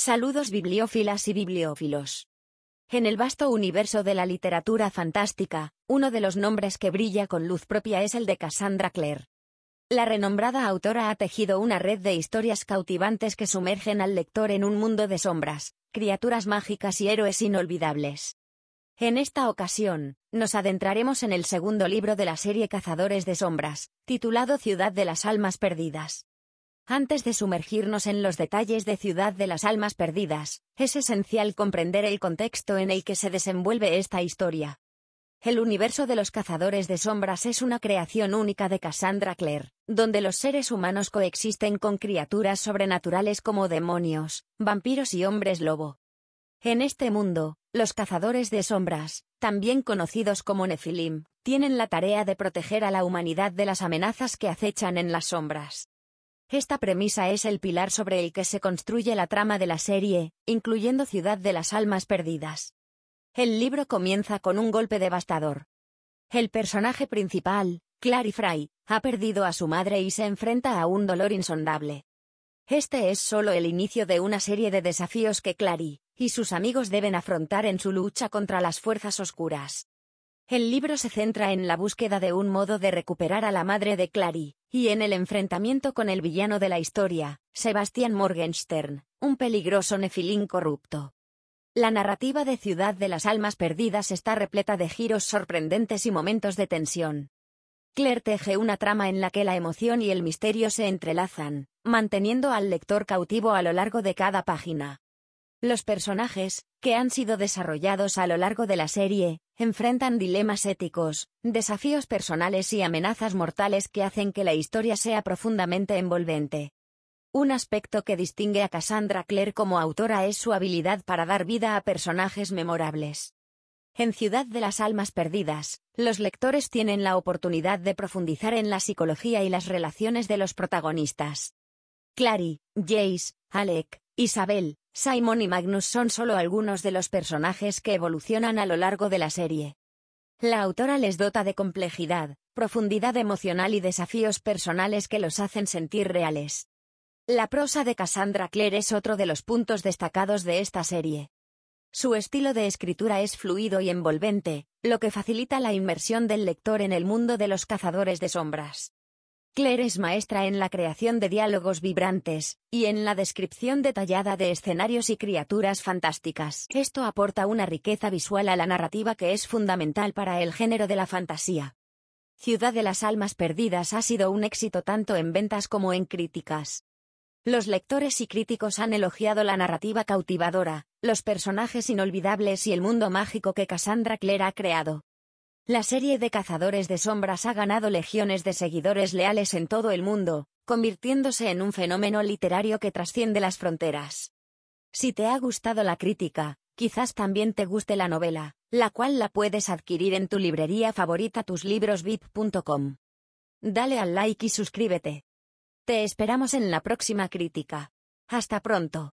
Saludos bibliófilas y bibliófilos. En el vasto universo de la literatura fantástica, uno de los nombres que brilla con luz propia es el de Cassandra Clare. La renombrada autora ha tejido una red de historias cautivantes que sumergen al lector en un mundo de sombras, criaturas mágicas y héroes inolvidables. En esta ocasión, nos adentraremos en el segundo libro de la serie Cazadores de Sombras, titulado Ciudad de las Almas Perdidas. Antes de sumergirnos en los detalles de Ciudad de las Almas Perdidas, es esencial comprender el contexto en el que se desenvuelve esta historia. El universo de los cazadores de sombras es una creación única de Cassandra Clare, donde los seres humanos coexisten con criaturas sobrenaturales como demonios, vampiros y hombres lobo. En este mundo, los cazadores de sombras, también conocidos como Nefilim, tienen la tarea de proteger a la humanidad de las amenazas que acechan en las sombras. Esta premisa es el pilar sobre el que se construye la trama de la serie, incluyendo Ciudad de las Almas Perdidas. El libro comienza con un golpe devastador. El personaje principal, Clary Fry, ha perdido a su madre y se enfrenta a un dolor insondable. Este es solo el inicio de una serie de desafíos que Clary y sus amigos deben afrontar en su lucha contra las fuerzas oscuras. El libro se centra en la búsqueda de un modo de recuperar a la madre de Clary, y en el enfrentamiento con el villano de la historia, Sebastian Morgenstern, un peligroso nefilín corrupto. La narrativa de Ciudad de las Almas Perdidas está repleta de giros sorprendentes y momentos de tensión. Claire teje una trama en la que la emoción y el misterio se entrelazan, manteniendo al lector cautivo a lo largo de cada página. Los personajes, que han sido desarrollados a lo largo de la serie, enfrentan dilemas éticos, desafíos personales y amenazas mortales que hacen que la historia sea profundamente envolvente. Un aspecto que distingue a Cassandra Clare como autora es su habilidad para dar vida a personajes memorables. En Ciudad de las Almas Perdidas, los lectores tienen la oportunidad de profundizar en la psicología y las relaciones de los protagonistas. Clary, Jace, Alec, Isabel, Simon y Magnus son solo algunos de los personajes que evolucionan a lo largo de la serie. La autora les dota de complejidad, profundidad emocional y desafíos personales que los hacen sentir reales. La prosa de Cassandra Clare es otro de los puntos destacados de esta serie. Su estilo de escritura es fluido y envolvente, lo que facilita la inmersión del lector en el mundo de los cazadores de sombras. Claire es maestra en la creación de diálogos vibrantes, y en la descripción detallada de escenarios y criaturas fantásticas. Esto aporta una riqueza visual a la narrativa que es fundamental para el género de la fantasía. Ciudad de las Almas Perdidas ha sido un éxito tanto en ventas como en críticas. Los lectores y críticos han elogiado la narrativa cautivadora, los personajes inolvidables y el mundo mágico que Cassandra Clare ha creado. La serie de Cazadores de Sombras ha ganado legiones de seguidores leales en todo el mundo, convirtiéndose en un fenómeno literario que trasciende las fronteras. Si te ha gustado la crítica, quizás también te guste la novela, la cual la puedes adquirir en tu librería favorita tuslibrosvip.com. Dale al like y suscríbete. Te esperamos en la próxima crítica. Hasta pronto.